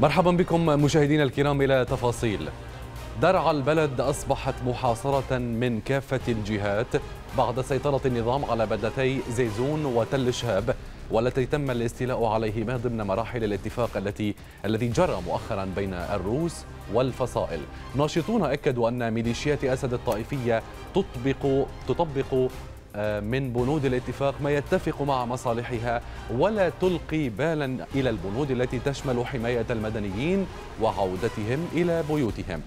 مرحبا بكم مشاهدينا الكرام إلى تفاصيل درعا البلد أصبحت محاصرة من كافة الجهات بعد سيطرة النظام على بلدتي زيزون وتل شهاب والتي تم الاستيلاء عليهما ضمن مراحل الاتفاق التي الذي جرى مؤخرا بين الروس والفصائل ناشطون أكدوا أن ميليشيات أسد الطائفية تطبق تطبق آه، من بنود الاتفاق ما يتفق مع مصالحها ولا تلقي بالا إلى البنود التي تشمل حماية المدنيين وعودتهم إلى بيوتهم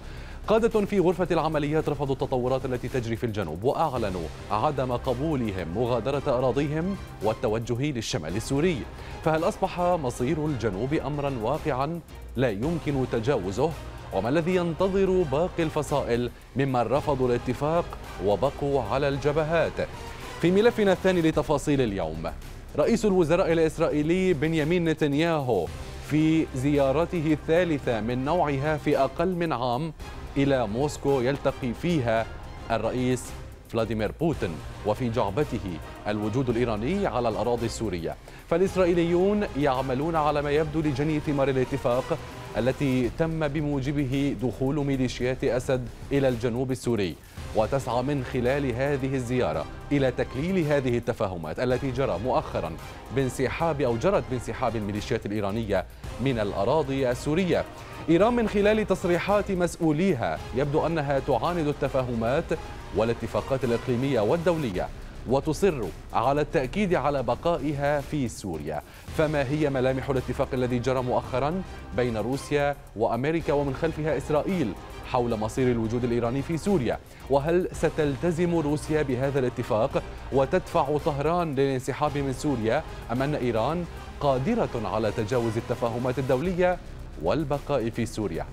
قادة في غرفة العمليات رفضوا التطورات التي تجري في الجنوب وأعلنوا عدم قبولهم مغادرة أراضيهم والتوجه للشمال السوري فهل أصبح مصير الجنوب أمرا واقعا لا يمكن تجاوزه؟ وما الذي ينتظر باقي الفصائل ممن رفضوا الاتفاق وبقوا على الجبهات؟ في ملفنا الثاني لتفاصيل اليوم رئيس الوزراء الإسرائيلي بنيامين نتنياهو في زيارته الثالثة من نوعها في أقل من عام إلى موسكو يلتقي فيها الرئيس فلاديمير بوتين وفي جعبته الوجود الإيراني على الأراضي السورية فالإسرائيليون يعملون على ما يبدو لجني ثمار الاتفاق التي تم بموجبه دخول ميليشيات أسد إلى الجنوب السوري وتسعى من خلال هذه الزيارة إلى تكليل هذه التفاهمات التي جرى مؤخرا بانسحاب أو جرت بانسحاب الميليشيات الإيرانية من الأراضي السورية إيران من خلال تصريحات مسؤوليها يبدو أنها تعاند التفاهمات والاتفاقات الإقليمية والدولية وتصر على التأكيد على بقائها في سوريا فما هي ملامح الاتفاق الذي جرى مؤخرا بين روسيا وأمريكا ومن خلفها إسرائيل حول مصير الوجود الإيراني في سوريا وهل ستلتزم روسيا بهذا الاتفاق وتدفع طهران للانسحاب من سوريا أم أن إيران قادرة على تجاوز التفاهمات الدولية والبقاء في سوريا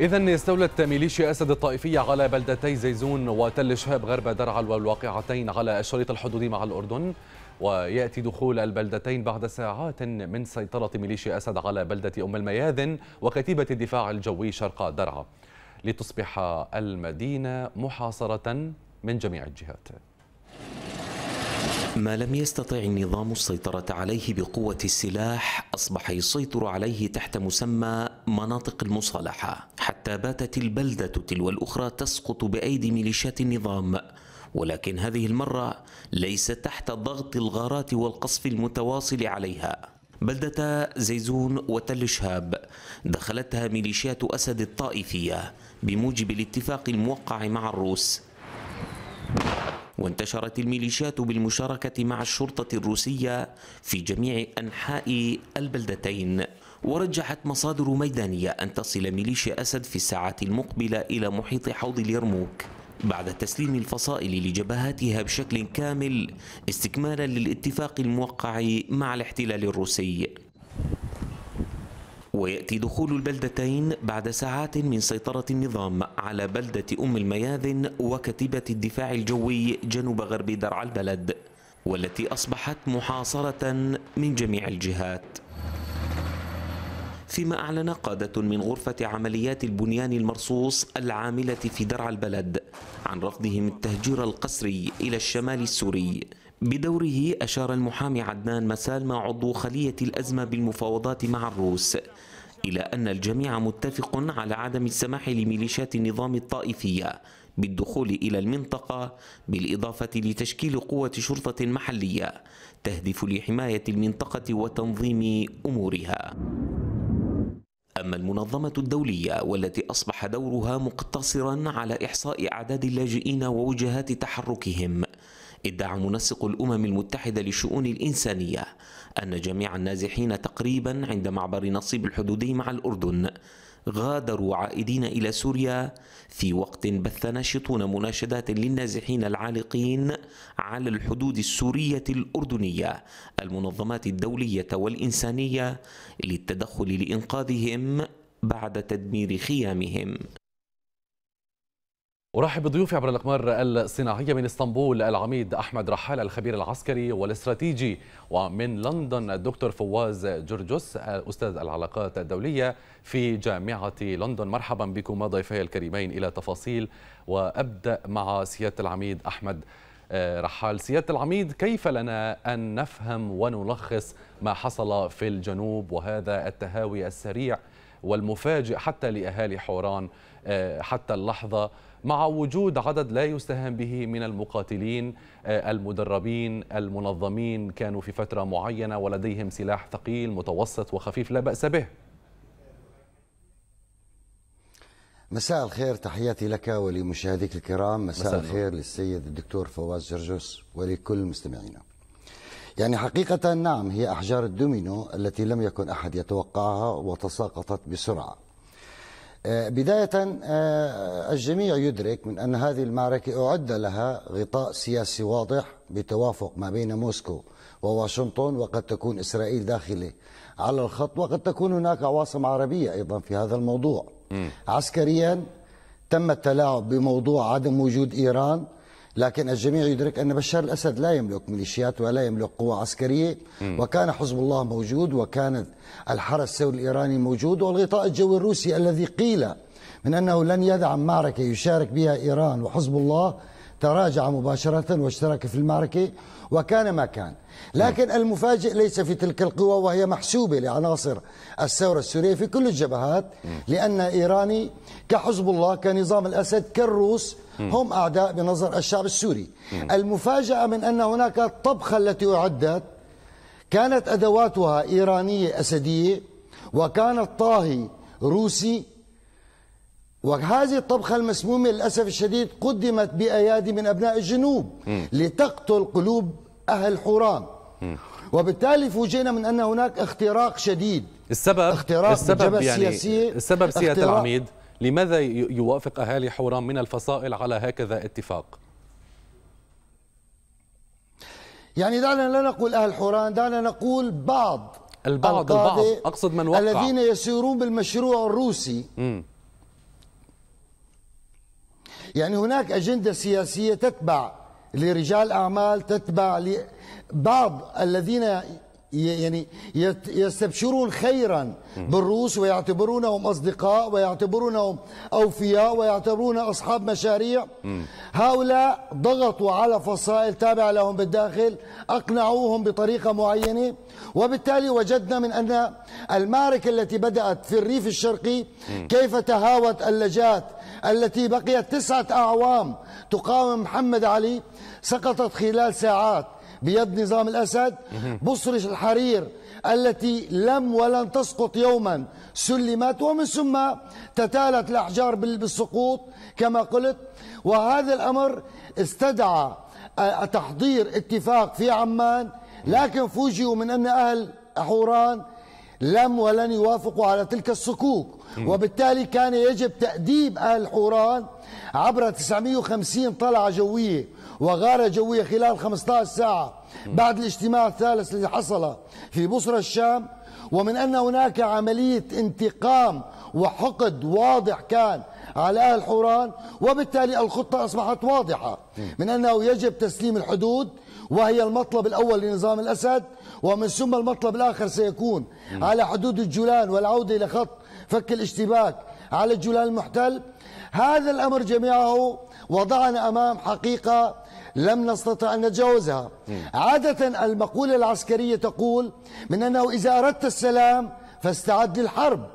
إذا استولت ميليشيا أسد الطائفية على بلدتي زيزون وتل شهاب غرب درعا والواقعتين على الشريط الحدودي مع الأردن ويأتي دخول البلدتين بعد ساعات من سيطرة ميليشيا أسد على بلدة أم المياذن وكتيبة الدفاع الجوي شرق درعا لتصبح المدينة محاصرة من جميع الجهات ما لم يستطع النظام السيطرة عليه بقوة السلاح أصبح يسيطر عليه تحت مسمى مناطق المصالحة حتى باتت البلدة تلو الأخرى تسقط بأيدي ميليشيات النظام ولكن هذه المرة ليس تحت ضغط الغارات والقصف المتواصل عليها بلدة زيزون وتل شهاب دخلتها ميليشيات أسد الطائفية بموجب الاتفاق الموقع مع الروس وانتشرت الميليشيات بالمشاركة مع الشرطة الروسية في جميع أنحاء البلدتين ورجحت مصادر ميدانية أن تصل ميليشيا أسد في الساعات المقبلة إلى محيط حوض اليرموك بعد تسليم الفصائل لجبهاتها بشكل كامل استكمالا للاتفاق الموقع مع الاحتلال الروسي ويأتي دخول البلدتين بعد ساعات من سيطرة النظام على بلدة أم المياذن وكتيبة الدفاع الجوي جنوب غرب درعا البلد والتي أصبحت محاصرة من جميع الجهات فيما أعلن قادة من غرفة عمليات البنيان المرصوص العاملة في درعا البلد عن رفضهم التهجير القسري إلى الشمال السوري بدوره أشار المحامي عدنان مسالمة عضو خلية الأزمة بالمفاوضات مع الروس إلى أن الجميع متفق على عدم السماح لميليشيات النظام الطائفية بالدخول إلى المنطقة بالإضافة لتشكيل قوة شرطة محلية تهدف لحماية المنطقة وتنظيم أمورها أما المنظمة الدولية والتي أصبح دورها مقتصرا على إحصاء أعداد اللاجئين ووجهات تحركهم ادعى منسق الأمم المتحدة للشؤون الإنسانية أن جميع النازحين تقريبا عند معبر نصيب الحدودي مع الأردن غادروا عائدين إلى سوريا في وقت بث ناشطون مناشدات للنازحين العالقين على الحدود السورية الأردنية المنظمات الدولية والإنسانية للتدخل لإنقاذهم بعد تدمير خيامهم أرحب بضيوفي عبر الأقمار الصناعية من اسطنبول العميد أحمد رحال الخبير العسكري والاستراتيجي ومن لندن الدكتور فواز جرجس أستاذ العلاقات الدولية في جامعة لندن مرحبا بكم ضيفي الكريمين إلى تفاصيل وأبدأ مع سيادة العميد أحمد آه، رحال سيادة العميد كيف لنا أن نفهم ونلخص ما حصل في الجنوب وهذا التهاوي السريع والمفاجئ حتى لأهالي حوران آه، حتى اللحظة مع وجود عدد لا يستهان به من المقاتلين آه، المدربين المنظمين كانوا في فترة معينة ولديهم سلاح ثقيل متوسط وخفيف لا بأس به مساء الخير تحياتي لك ولمشاهديك الكرام مساء, مساء الخير للسيد الدكتور فواز جرجوس ولكل مستمعينا يعني حقيقة نعم هي أحجار الدومينو التي لم يكن أحد يتوقعها وتساقطت بسرعة آه، بداية آه، الجميع يدرك من أن هذه المعركة أعد لها غطاء سياسي واضح بتوافق ما بين موسكو وواشنطن وقد تكون إسرائيل داخلة على الخط وقد تكون هناك عواصم عربية أيضا في هذا الموضوع عسكريا تم التلاعب بموضوع عدم وجود إيران لكن الجميع يدرك أن بشار الأسد لا يملك ميليشيات ولا يملك قوة عسكرية وكان حزب الله موجود وكان الحرس الثوري الإيراني موجود والغطاء الجوي الروسي الذي قيل من أنه لن يدعم معركة يشارك بها إيران وحزب الله تراجع مباشرة واشترك في المعركة وكان ما كان لكن المفاجئ ليس في تلك القوى وهي محسوبة لعناصر الثورة السورية في كل الجبهات لأن إيراني كحزب الله كنظام الأسد كالروس هم أعداء بنظر الشعب السوري المفاجأة من أن هناك الطبخة التي أعدت كانت أدواتها إيرانية أسدية وكان الطاهي روسي وهذه الطبخة المسمومة للأسف الشديد قدمت بأيادي من أبناء الجنوب لتقتل قلوب أهل حوران وبالتالي فوجئنا من أن هناك اختراق شديد السبب اختراق السبب يعني السياسية السبب سيادة العميد لماذا يوافق أهالي حوران من الفصائل على هكذا اتفاق؟ يعني دعنا لا نقول أهل حوران دعنا نقول بعض البعض البعض أقصد من وقع الذين يسيرون بالمشروع الروسي م. يعني هناك أجندة سياسية تتبع لرجال أعمال تتبع لبعض الذين يعني يستبشرون خيرا بالروس ويعتبرونهم أصدقاء ويعتبرونهم أوفياء ويعتبرون أصحاب مشاريع هؤلاء ضغطوا على فصائل تابعة لهم بالداخل أقنعوهم بطريقة معينة وبالتالي وجدنا من أن المعركة التي بدأت في الريف الشرقي كيف تهاوت اللجات التي بقيت تسعة أعوام تقاوم محمد علي سقطت خلال ساعات بيد نظام الأسد بصرش الحرير التي لم ولن تسقط يوما سلمت ومن ثم تتالت الأحجار بالسقوط كما قلت وهذا الأمر استدعى آه، تحضير اتفاق في عمان لكن فوجئوا من أن أهل حوران لم ولن يوافقوا على تلك الصكوك وبالتالي كان يجب تأديب أهل حوران عبر 950 طلعة جوية وغارة جوية خلال 15 ساعة بعد الاجتماع الثالث الذي حصل في بصرة الشام ومن أن هناك عملية انتقام وحقد واضح كان على أهل حوران وبالتالي الخطة أصبحت واضحة من أنه يجب تسليم الحدود وهي المطلب الأول لنظام الأسد ومن ثم المطلب الآخر سيكون على حدود الجولان والعودة إلى خط فك الاشتباك على الجولان المحتل هذا الأمر جميعه وضعنا أمام حقيقة لم نستطع أن نتجاوزها عادة المقولة العسكرية تقول من أنه إذا أردت السلام فاستعد للحرب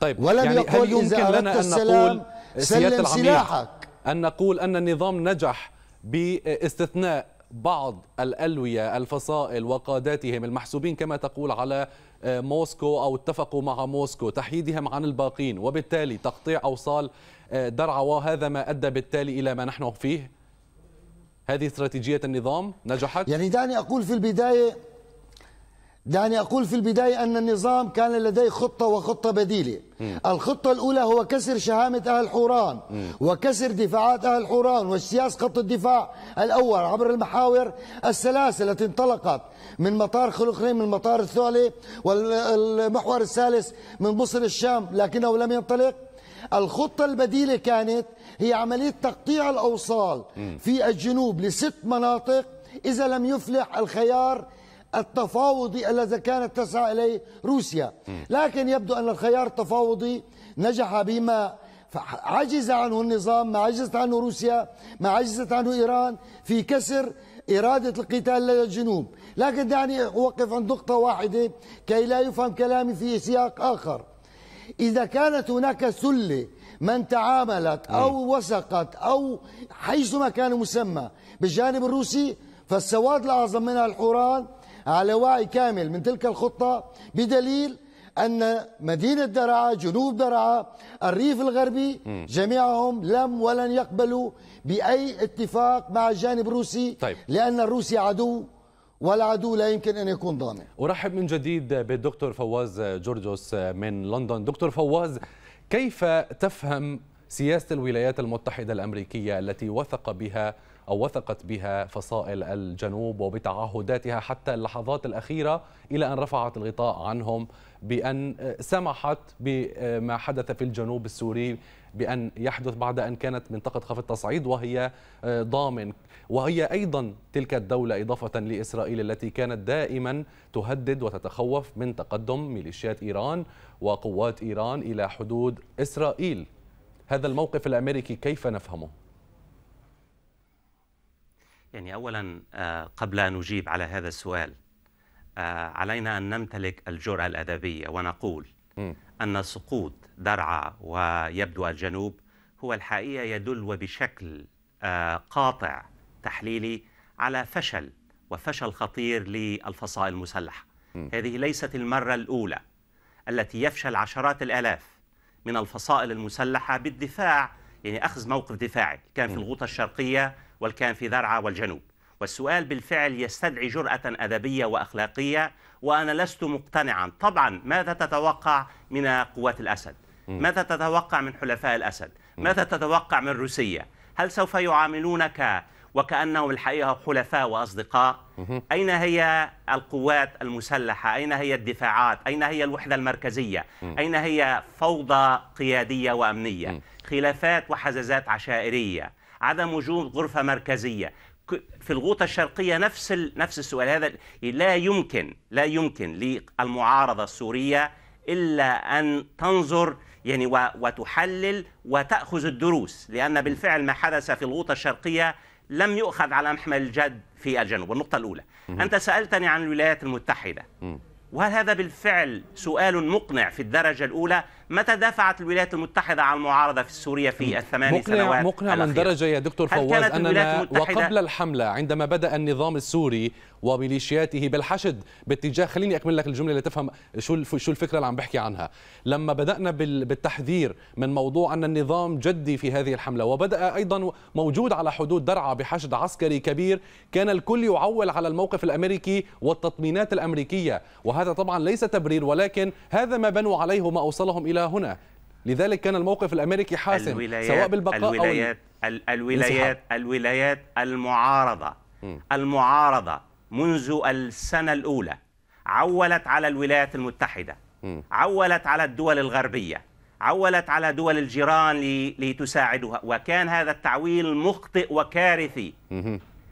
طيب ولم يعني يقول هل يمكن إذا لنا أن نقول سلم سلاحك أن نقول أن النظام نجح باستثناء بعض الألوية الفصائل وقاداتهم المحسوبين كما تقول على آه، موسكو أو اتفقوا مع موسكو تحييدهم عن الباقين وبالتالي تقطيع أوصال آه، درعا وهذا ما أدى بالتالي إلى ما نحن فيه هذه استراتيجية النظام نجحت؟ يعني دعني أقول في البداية دعني أقول في البداية أن النظام كان لديه خطة وخطة بديلة م. الخطة الأولى هو كسر شهامة أهل حوران م. وكسر دفاعات أهل حوران واجتياز خط الدفاع الأول عبر المحاور الثلاثة التي انطلقت من مطار خلقرين من مطار الثعلة والمحور الثالث من بصر الشام لكنه لم ينطلق الخطة البديلة كانت هي عملية تقطيع الأوصال في الجنوب لست مناطق إذا لم يفلح الخيار التفاوضي الذي كانت تسعى إليه روسيا لكن يبدو أن الخيار التفاوضي نجح بما عجز عنه النظام ما عجزت عنه روسيا ما عجزت عنه إيران في كسر إرادة القتال لدى الجنوب لكن دعني أوقف عند نقطة واحدة كي لا يفهم كلامي في سياق آخر إذا كانت هناك سلة من تعاملت إيه. أو وثقت أو حيثما كان مسمى بالجانب الروسي فالسواد الأعظم منها الحوران على وعي كامل من تلك الخطة بدليل أن مدينة درعا جنوب درعا الريف الغربي إيه. جميعهم لم ولن يقبلوا بأي اتفاق مع الجانب الروسي طيب. لأن الروسي عدو والعدو لا يمكن أن يكون ضامن أرحب من جديد بالدكتور فواز جورجوس من لندن دكتور فواز كيف تفهم سياسة الولايات المتحدة الأمريكية التي وثق بها أو وثقت بها فصائل الجنوب وبتعهداتها حتى اللحظات الأخيرة إلى أن رفعت الغطاء عنهم بأن آه، سمحت بما حدث في الجنوب السوري بأن يحدث بعد أن كانت منطقة خفض تصعيد وهي آه، ضامن وهي أيضا تلك الدولة إضافة لإسرائيل التي كانت دائما تهدد وتتخوف من تقدم ميليشيات إيران وقوات إيران إلى حدود إسرائيل هذا الموقف الأمريكي كيف نفهمه؟ يعني أولا آه، قبل أن أجيب على هذا السؤال آه، علينا أن نمتلك الجرأة الأدبية ونقول أن سقوط درعا ويبدو الجنوب هو الحقيقة يدل وبشكل آه، قاطع تحليلي على فشل وفشل خطير للفصائل المسلحة هذه ليست المرة الأولى التي يفشل عشرات الآلاف من الفصائل المسلحة بالدفاع يعني أخذ موقف دفاعي كان في الغوطة الشرقية والكان في درعا والجنوب والسؤال بالفعل يستدعي جرأة أدبية وأخلاقية وأنا لست مقتنعا طبعا ماذا تتوقع من قوات الأسد ماذا تتوقع من حلفاء الأسد ماذا تتوقع من روسيا هل سوف يعاملونك وكأنهم الحقيقة حلفاء وأصدقاء أين هي القوات المسلحة أين هي الدفاعات أين هي الوحدة المركزية أين هي فوضى قيادية وأمنية خلافات وحزازات عشائرية عدم وجود غرفة مركزية في الغوطة الشرقية نفس نفس السؤال هذا لا يمكن لا يمكن للمعارضة السورية إلا أن تنظر يعني وتحلل وتأخذ الدروس لأن بالفعل ما حدث في الغوطة الشرقية لم يؤخذ على محمل الجد في الجنوب النقطة الأولى أنت سألتني عن الولايات المتحدة وهل هذا بالفعل سؤال مقنع في الدرجة الأولى متى دافعت الولايات المتحدة عن المعارضة في سوريا في الثمان مقنع سنوات مقنع من درجة يا دكتور فواز أننا وقبل الحملة عندما بدأ النظام السوري وميليشياته بالحشد باتجاه خليني اكمل لك الجمله لتفهم شو شو الفكره اللي عم بحكي عنها لما بدانا بالتحذير من موضوع ان النظام جدي في هذه الحمله وبدا ايضا موجود على حدود درعا بحشد عسكري كبير كان الكل يعول على الموقف الامريكي والتطمينات الامريكيه وهذا طبعا ليس تبرير ولكن هذا ما بنوا عليه وما اوصلهم الى هنا لذلك كان الموقف الامريكي حاسم سواء بالبقاء الولايات او الولايات الولايات المعارضه المعارضه منذ السنة الأولى عولت على الولايات المتحدة عولت على الدول الغربية عولت على دول الجيران لتساعدها وكان هذا التعويل مخطئ وكارثي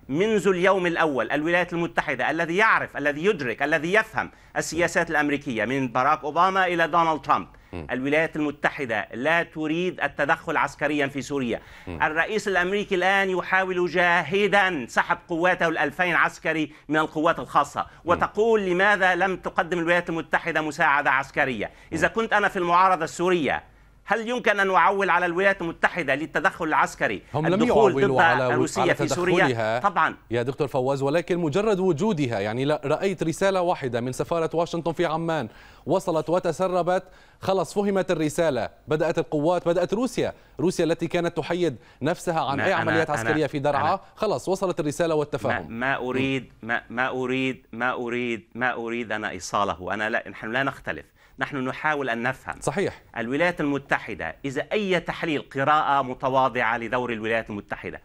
منذ اليوم الأول الولايات المتحدة الذي يعرف الذي يدرك الذي يفهم السياسات الأمريكية من باراك أوباما إلى دونالد ترامب الولايات المتحدة لا تريد التدخل عسكريا في سوريا الرئيس الأمريكي الآن يحاول جاهدا سحب قواته الألفين عسكري من القوات الخاصة وتقول لماذا لم تقدم الولايات المتحدة مساعدة عسكرية إذا كنت أنا في المعارضة السورية هل يمكن أن نعول على الولايات المتحدة للتدخل العسكري هم لم يعولوا على روسيا في سوريا طبعا يا دكتور فواز ولكن مجرد وجودها يعني رأيت رسالة واحدة من سفارة واشنطن في عمان وصلت وتسربت خلص فهمت الرسالة بدأت القوات بدأت روسيا روسيا التي كانت تحيد نفسها عن أي عمليات عسكرية أنا في درعا خلص وصلت الرسالة والتفاهم ما, ما أريد ما, ما أريد ما أريد ما أريد أنا إيصاله أنا لا نحن لا نختلف نحن نحاول أن نفهم صحيح الولايات المتحدة إذا أي تحليل قراءة متواضعة لدور الولايات المتحدة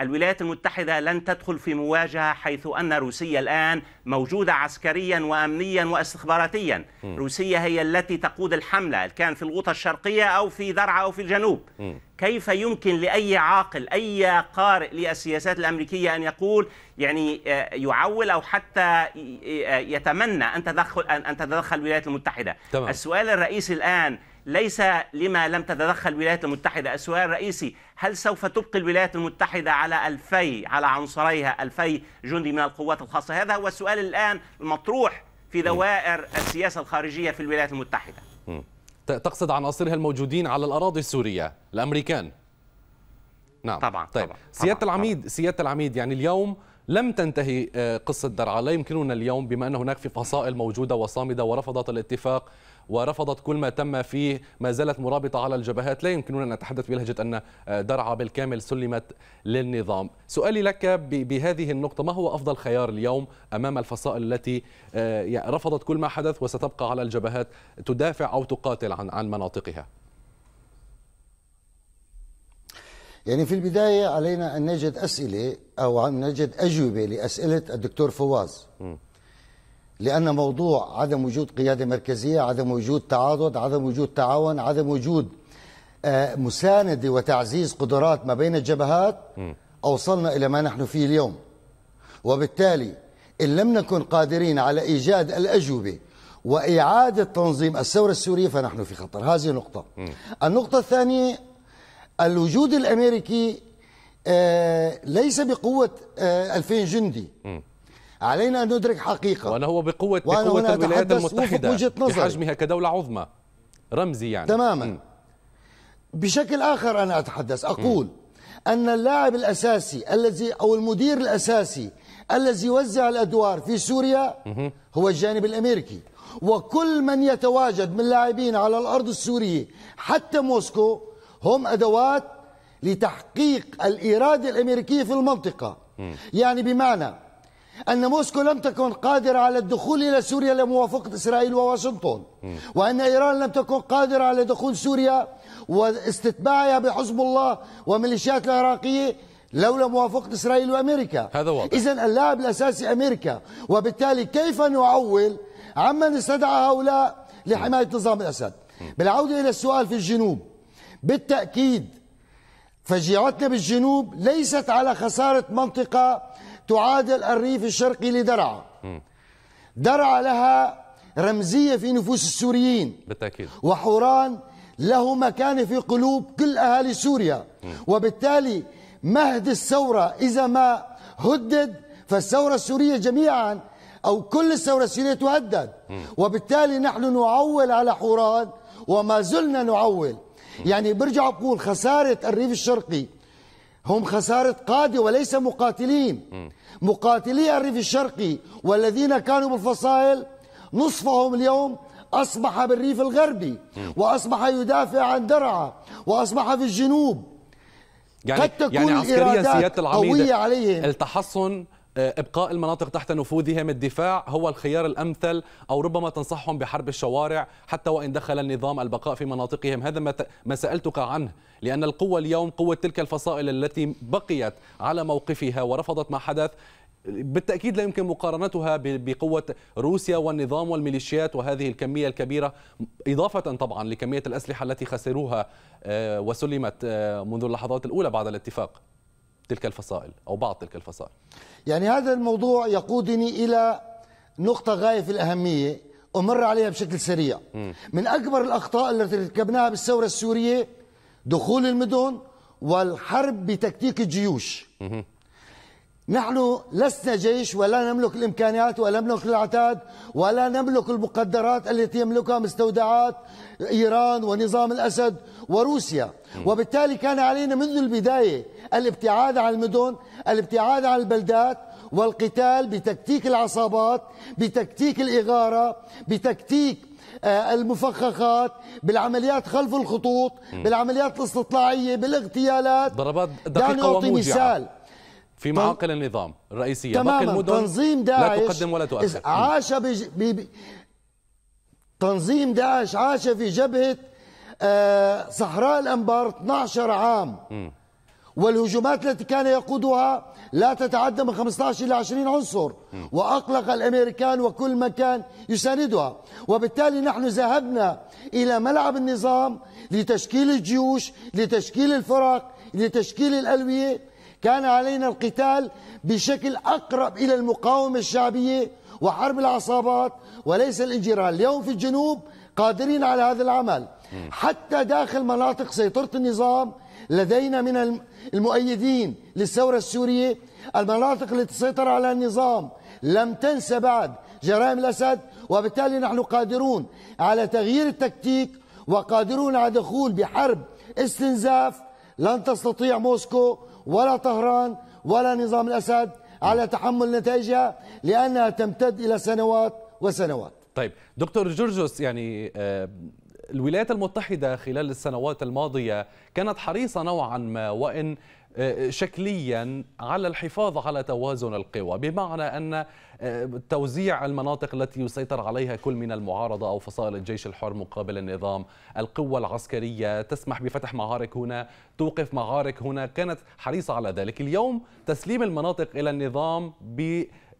الولايات المتحدة لن تدخل في مواجهة حيث أن روسيا الآن موجودة عسكريا وأمنيا واستخباراتيا م. روسيا هي التي تقود الحملة كان في الغوطة الشرقية أو في درعا أو في الجنوب م. كيف يمكن لأي عاقل أي قارئ للسياسات الأمريكية أن يقول يعني آه، يعول أو حتى آه، آه، يتمنى أن تدخل أن تتدخل الولايات المتحدة تمام. السؤال الرئيسي الآن ليس لما لم تتدخل الولايات المتحدة السؤال الرئيسي هل سوف تبقي الولايات المتحدة على ألفي على عنصريها ألفي جندي من القوات الخاصة هذا هو السؤال الآن المطروح في دوائر السياسة الخارجية في الولايات المتحدة تقصد عناصرها الموجودين على الأراضي السورية الأمريكان نعم طبعا طيب طبعا. سيادة العميد طبعا. سيادة العميد يعني اليوم لم تنتهي آه، قصة درعا لا يمكننا اليوم بما أن هناك في فصائل موجودة وصامدة ورفضت الاتفاق ورفضت كل ما تم فيه ما زالت مرابطة على الجبهات لا يمكننا أن نتحدث بلهجة أن آه، درعا بالكامل سلمت للنظام سؤالي لك بهذه النقطة ما هو أفضل خيار اليوم أمام الفصائل التي آه، رفضت كل ما حدث وستبقى على الجبهات تدافع أو تقاتل عن عن مناطقها يعني في البداية علينا أن نجد أسئلة أو أن نجد أجوبة لأسئلة الدكتور فواز م. لأن موضوع عدم وجود قيادة مركزية عدم وجود تعاضد عدم وجود تعاون عدم وجود آه، مساندة وتعزيز قدرات ما بين الجبهات أوصلنا إلى ما نحن فيه اليوم وبالتالي إن لم نكن قادرين على إيجاد الأجوبة وإعادة تنظيم الثورة السورية فنحن في خطر هذه نقطة النقطة الثانية الوجود الأمريكي آه، ليس بقوة 2000 آه، جندي علينا أن ندرك حقيقة وأنا هو بقوة وأنا بقوه الولايات المتحدة وجهة نظري بحجمها كدولة عظمى رمزي يعني تماما م. بشكل آخر أنا أتحدث أقول م. أن اللاعب الأساسي الذي أو المدير الأساسي الذي يوزع الأدوار في سوريا م. هو الجانب الأمريكي وكل من يتواجد من لاعبين على الأرض السورية حتى موسكو هم أدوات لتحقيق الإرادة الأمريكية في المنطقة م. يعني بمعنى أن موسكو لم تكن قادرة على الدخول إلى سوريا لموافقة إسرائيل وواشنطن وأن إيران لم تكن قادرة على دخول سوريا واستتباعها بحزب الله وميليشيات العراقية لولا موافقة إسرائيل وأمريكا هذا واضح إذا اللاعب الأساسي أمريكا وبالتالي كيف نعول عمن استدعى هؤلاء لحماية نظام الأسد بالعودة إلى السؤال في الجنوب بالتأكيد فجيعتنا بالجنوب ليست على خسارة منطقة تعادل الريف الشرقي لدرعا درعا لها رمزية في نفوس السوريين بالتأكيد وحوران له مكان في قلوب كل أهالي سوريا وبالتالي مهد الثورة إذا ما هدد فالثورة السورية جميعا أو كل الثورة السورية تهدد وبالتالي نحن نعول على حوران وما زلنا نعول يعني برجع بقول خسارة الريف الشرقي هم خسارة قادة وليس مقاتلين مقاتلي الريف الشرقي والذين كانوا بالفصائل نصفهم اليوم أصبح بالريف الغربي وأصبح يدافع عن درعا وأصبح في الجنوب يعني قد تكون يعني عسكريا سياده العميد قوية عليهم التحصن آه، ابقاء المناطق تحت نفوذهم الدفاع هو الخيار الامثل او ربما تنصحهم بحرب الشوارع حتى وان دخل النظام البقاء في مناطقهم هذا ما سالتك عنه لان القوه اليوم قوه تلك الفصائل التي بقيت على موقفها ورفضت ما حدث بالتأكيد لا يمكن مقارنتها بقوة روسيا والنظام والميليشيات وهذه الكمية الكبيرة إضافة طبعا لكمية الأسلحة التي خسروها آه، وسلمت آه، منذ اللحظات الأولى بعد الاتفاق تلك الفصائل أو بعض تلك الفصائل يعني هذا الموضوع يقودني إلى نقطة غاية في الأهمية أمر عليها بشكل سريع م. من أكبر الأخطاء التي ارتكبناها بالثورة السورية دخول المدن والحرب بتكتيك الجيوش م. نحن لسنا جيش ولا نملك الإمكانيات ولا نملك العتاد ولا نملك المقدرات التي يملكها مستودعات إيران ونظام الأسد وروسيا وبالتالي كان علينا منذ البداية الابتعاد عن المدن الابتعاد عن البلدات والقتال بتكتيك العصابات بتكتيك الإغارة بتكتيك آه، المفخخات بالعمليات خلف الخطوط بالعمليات الاستطلاعية بالاغتيالات ضربات دقيقة أعطي مثال في معاقل النظام الرئيسية تماما المدن تنظيم داعش لا تقدم ولا تؤخر عاش بج... ب... تنظيم داعش عاش في جبهة آه، صحراء الأنبار 12 عام م. والهجومات التي كان يقودها لا تتعدى من 15 إلى 20 عنصر م. وأقلق الأمريكان وكل مكان يساندها وبالتالي نحن ذهبنا إلى ملعب النظام لتشكيل الجيوش لتشكيل الفرق لتشكيل الألوية كان علينا القتال بشكل أقرب إلى المقاومة الشعبية وحرب العصابات وليس الانجرال اليوم في الجنوب قادرين على هذا العمل حتى داخل مناطق سيطرة النظام لدينا من المؤيدين للثورة السورية المناطق التي سيطر على النظام لم تنسى بعد جرائم الأسد وبالتالي نحن قادرون على تغيير التكتيك وقادرون على دخول بحرب استنزاف لن تستطيع موسكو ولا طهران ولا نظام الأسد على تحمل نتائجها لأنها تمتد إلى سنوات وسنوات طيب دكتور جورجوس يعني آه، الولايات المتحدة خلال السنوات الماضية كانت حريصة نوعا ما وإن آه، آه، شكليا على الحفاظ على توازن القوى بمعنى أن آه، توزيع المناطق التي يسيطر عليها كل من المعارضة أو فصائل الجيش الحر مقابل النظام القوة العسكرية تسمح بفتح معارك هنا توقف معارك هنا كانت حريصة على ذلك اليوم تسليم المناطق إلى النظام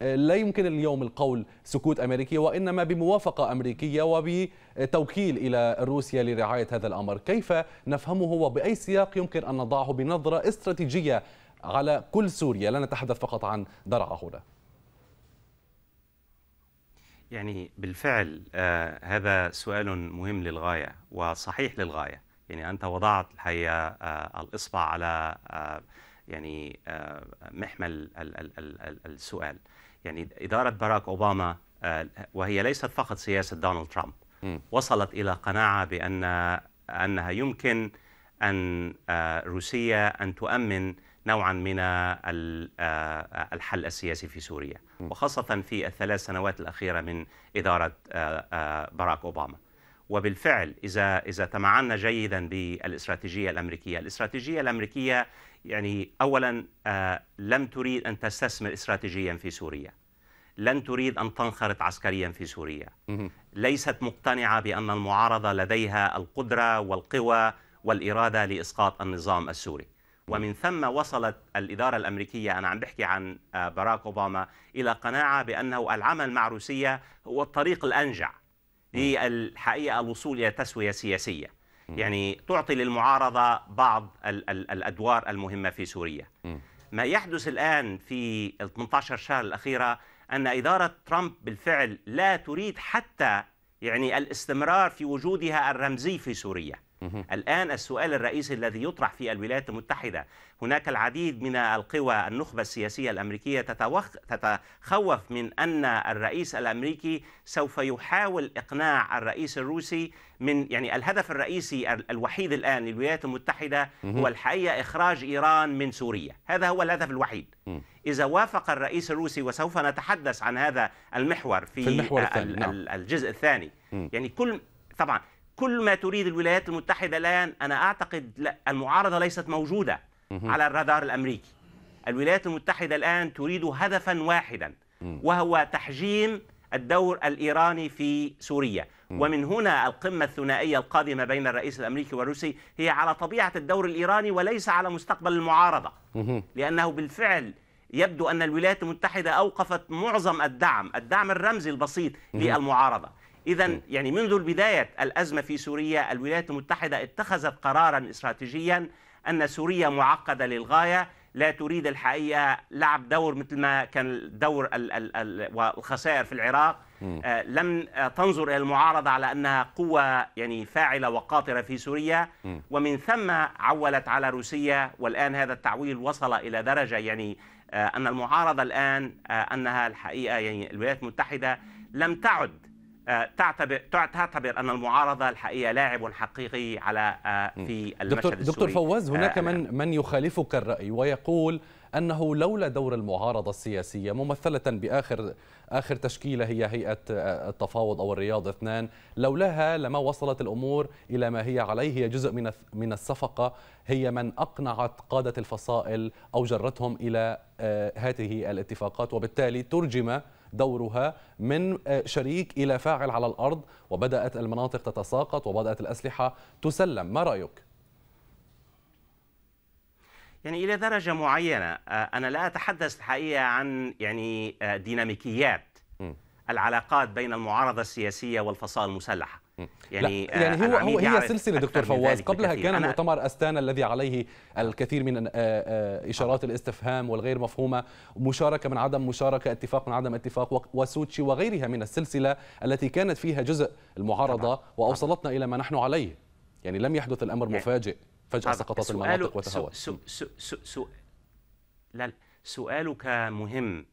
لا يمكن اليوم القول سكوت أمريكي وإنما بموافقة أمريكية وبتوكيل إلى روسيا لرعاية هذا الأمر كيف نفهمه وبأي سياق يمكن أن نضعه بنظرة استراتيجية على كل سوريا لا نتحدث فقط عن درعا هنا يعني بالفعل آه هذا سؤال مهم للغاية وصحيح للغاية يعني أنت وضعت الحقيقة آه الإصبع على آه يعني آه، محمل السؤال يعني إدارة باراك أوباما آه، وهي ليست فقط سياسة دونالد ترامب وصلت إلى قناعة بأن أنها يمكن أن آه، روسيا أن تؤمن نوعا من آه، الحل السياسي في سوريا وخاصة في الثلاث سنوات الأخيرة من إدارة باراك أوباما وبالفعل إذا إذا تمعنا جيدا بالاستراتيجية الأمريكية، الاستراتيجية الأمريكية يعني اولا آه، لم تريد ان تستثمر استراتيجيا في سوريا لن تريد ان تنخرط عسكريا في سوريا ليست مقتنعه بان المعارضه لديها القدره والقوى والاراده لاسقاط النظام السوري ومن ثم وصلت الإدارة الأمريكية أنا عم بحكي عن آه، باراك أوباما إلى قناعة بأنه العمل مع روسيا هو الطريق الأنجع للحقيقة الوصول إلى تسوية سياسية يعني تعطي للمعارضة بعض ال ال الأدوار المهمة في سوريا ما يحدث الآن في 18 شهر الأخيرة أن إدارة ترامب بالفعل لا تريد حتى يعني الاستمرار في وجودها الرمزي في سوريا الآن السؤال الرئيسي الذي يطرح في الولايات المتحدة هناك العديد من القوى النخبة السياسية الأمريكية تتخوف من أن الرئيس الأمريكي سوف يحاول إقناع الرئيس الروسي من يعني الهدف الرئيسي الوحيد الآن للولايات المتحدة هو الحقيقة إخراج إيران من سوريا هذا هو الهدف الوحيد إذا وافق الرئيس الروسي وسوف نتحدث عن هذا المحور في, في المحور الثاني. نعم. الجزء الثاني يعني كل طبعا كل ما تريد الولايات المتحدة الآن أنا أعتقد لا المعارضة ليست موجودة على الرادار الأمريكي الولايات المتحدة الآن تريد هدفا واحدا وهو تحجيم الدور الإيراني في سوريا ومن هنا القمة الثنائية القادمة بين الرئيس الأمريكي والروسي هي على طبيعة الدور الإيراني وليس على مستقبل المعارضة لأنه بالفعل يبدو أن الولايات المتحدة أوقفت معظم الدعم الدعم الرمزي البسيط للمعارضة إذا يعني منذ بداية الأزمة في سوريا الولايات المتحدة اتخذت قرارا استراتيجيا أن سوريا معقدة للغاية لا تريد الحقيقة لعب دور مثل ما كان دور ال والخسائر في العراق آه، لم تنظر إلى المعارضة على أنها قوة يعني فاعلة وقاطرة في سوريا ومن ثم عولت على روسيا والآن هذا التعويل وصل إلى درجة يعني آه، أن المعارضة الآن آه، أنها الحقيقة يعني الولايات المتحدة لم تعد آه، تعتبر تعتبر ان المعارضه الحقيقيه لاعب حقيقي على آه، في المشهد دكتور السوري دكتور فواز آه، هناك من من يخالفك الراي ويقول انه لولا دور المعارضه السياسيه ممثله باخر اخر تشكيله هي هيئه التفاوض او الرياض اثنان لولاها لما وصلت الامور الى ما هي عليه هي جزء من من الصفقه هي من اقنعت قاده الفصائل او جرتهم الى هذه الاتفاقات وبالتالي ترجم دورها من آه، شريك إلى فاعل على الأرض وبدأت المناطق تتساقط وبدأت الأسلحة تسلم ما رأيك؟ يعني إلى درجة معينة آه، أنا لا أتحدث الحقيقة عن يعني آه، ديناميكيات العلاقات بين المعارضة السياسية والفصائل المسلحة يعني لا. آه، يعني هو, هو هي سلسله دكتور فواز قبلها كان مؤتمر استانا الذي عليه الكثير من آه، آه، اشارات الاستفهام والغير مفهومه مشاركه من عدم مشاركه اتفاق من عدم اتفاق وسوتشي وغيرها من السلسله التي كانت فيها جزء المعارضه واوصلتنا الى ما نحن عليه يعني لم يحدث الامر يعني مفاجئ فجاه سقطت المناطق وتهوت سو سو سو سو لا سؤالك مهم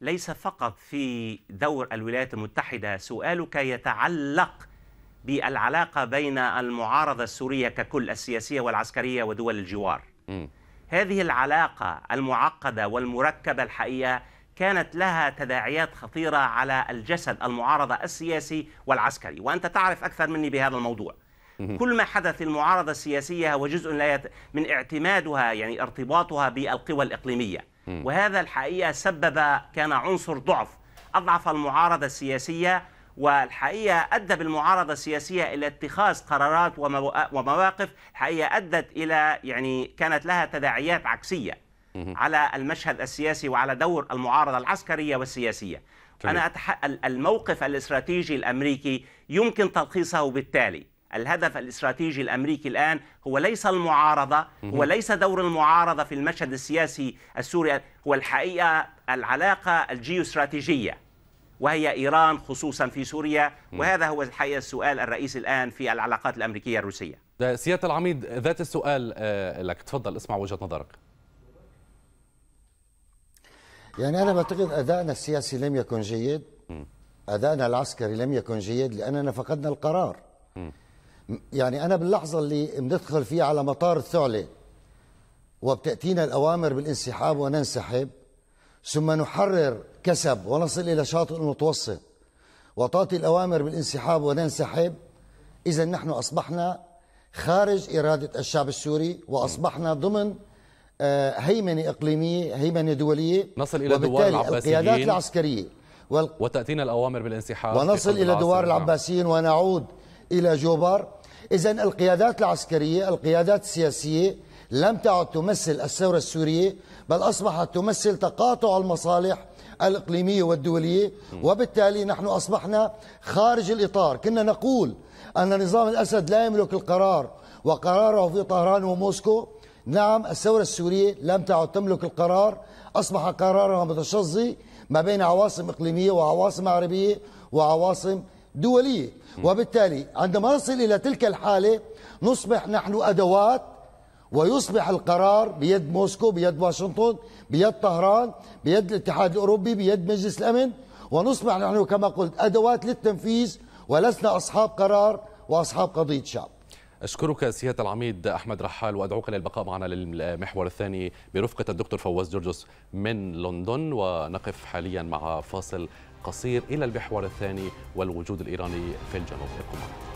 ليس فقط في دور الولايات المتحده سؤالك يتعلق بالعلاقة بين المعارضة السورية ككل السياسية والعسكرية ودول الجوار م. هذه العلاقة المعقدة والمركبة الحقيقة كانت لها تداعيات خطيرة على الجسد المعارضة السياسي والعسكري وأنت تعرف أكثر مني بهذا الموضوع كل ما حدث المعارضة السياسية هو جزء من اعتمادها يعني ارتباطها بالقوى الإقليمية وهذا الحقيقة سبب كان عنصر ضعف أضعف المعارضة السياسية والحقيقة أدى بالمعارضة السياسية إلى اتخاذ قرارات ومواقف الحقيقة أدت إلى يعني كانت لها تداعيات عكسية على المشهد السياسي وعلى دور المعارضة العسكرية والسياسية طيب. أنا أتح... الموقف الاستراتيجي الأمريكي يمكن تلخيصه بالتالي الهدف الاستراتيجي الامريكي الان هو ليس المعارضه هو ليس دور المعارضه في المشهد السياسي السوري هو الحقيقه العلاقه الجيوستراتيجيه وهي إيران خصوصا في سوريا وهذا هو الحقيقة السؤال الرئيسي الآن في العلاقات الأمريكية الروسية سيادة العميد ذات السؤال آه، لك تفضل اسمع وجهة نظرك يعني أنا بعتقد أدائنا السياسي لم يكن جيد أدائنا العسكري لم يكن جيد لأننا فقدنا القرار يعني أنا باللحظة اللي بندخل فيها على مطار الثعلة وبتأتينا الأوامر بالانسحاب وننسحب ثم نحرر كسب ونصل إلى شاطئ المتوسط وتعطي الأوامر بالانسحاب وننسحب إذا نحن أصبحنا خارج إرادة الشعب السوري وأصبحنا ضمن آه، هيمنة إقليمية هيمنة دولية نصل إلى دوار العباسيين القيادات العسكرية وال... وتأتينا الأوامر بالانسحاب ونصل إلى دوار العباسيين ونعود إلى جوبر إذا القيادات العسكرية القيادات السياسية لم تعد تمثل الثورة السورية بل أصبحت تمثل تقاطع المصالح الإقليمية والدولية وبالتالي نحن أصبحنا خارج الإطار كنا نقول أن نظام الأسد لا يملك القرار وقراره في طهران وموسكو نعم الثورة السورية لم تعد تملك القرار أصبح قرارها متشظي ما بين عواصم إقليمية وعواصم عربية وعواصم دولية وبالتالي عندما نصل إلى تلك الحالة نصبح نحن أدوات ويصبح القرار بيد موسكو بيد واشنطن بيد طهران بيد الاتحاد الأوروبي بيد مجلس الأمن ونصبح نحن كما قلت أدوات للتنفيذ ولسنا أصحاب قرار وأصحاب قضية شعب أشكرك سيادة العميد أحمد رحال وأدعوك للبقاء معنا للمحور الثاني برفقة الدكتور فواز جورجوس من لندن ونقف حاليا مع فاصل قصير إلى المحور الثاني والوجود الإيراني في الجنوب